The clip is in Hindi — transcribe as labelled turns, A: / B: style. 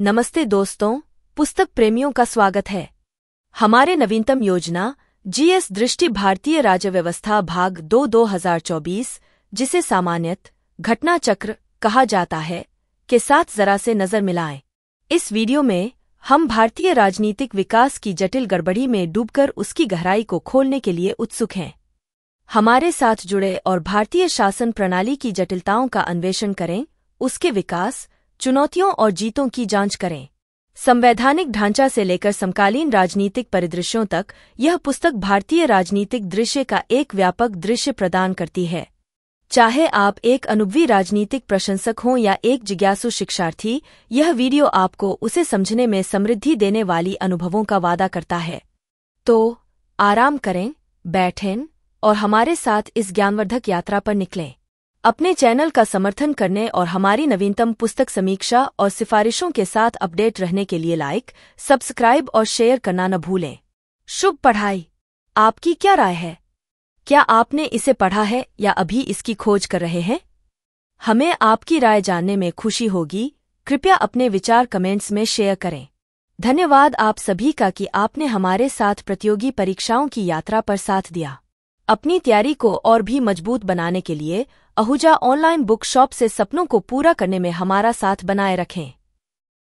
A: नमस्ते दोस्तों पुस्तक प्रेमियों का स्वागत है हमारे नवीनतम योजना जीएस दृष्टि भारतीय राज्य व्यवस्था भाग दो दो हजार चौबीस जिसे सामान्यत घटना चक्र कहा जाता है के साथ जरा से नजर मिलाएं। इस वीडियो में हम भारतीय राजनीतिक विकास की जटिल गड़बड़ी में डूबकर उसकी गहराई को खोलने के लिए उत्सुक हैं हमारे साथ जुड़े और भारतीय शासन प्रणाली की जटिलताओं का अन्वेषण करें उसके विकास चुनौतियों और जीतों की जांच करें संवैधानिक ढांचा से लेकर समकालीन राजनीतिक परिदृश्यों तक यह पुस्तक भारतीय राजनीतिक दृश्य का एक व्यापक दृश्य प्रदान करती है चाहे आप एक अनुभवी राजनीतिक प्रशंसक हों या एक जिज्ञासु शिक्षार्थी यह वीडियो आपको उसे समझने में समृद्धि देने वाली अनुभवों का वादा करता है तो आराम करें बैठें और हमारे साथ इस ज्ञानवर्धक यात्रा पर निकलें अपने चैनल का समर्थन करने और हमारी नवीनतम पुस्तक समीक्षा और सिफारिशों के साथ अपडेट रहने के लिए लाइक सब्सक्राइब और शेयर करना न भूलें शुभ पढ़ाई आपकी क्या राय है क्या आपने इसे पढ़ा है या अभी इसकी खोज कर रहे हैं हमें आपकी राय जानने में खुशी होगी कृपया अपने विचार कमेंट्स में शेयर करें धन्यवाद आप सभी का कि आपने हमारे साथ प्रतियोगी परीक्षाओं की यात्रा पर साथ दिया अपनी तैयारी को और भी मजबूत बनाने के लिए अहुजा ऑनलाइन बुक शॉप से सपनों को पूरा करने में हमारा साथ बनाए रखें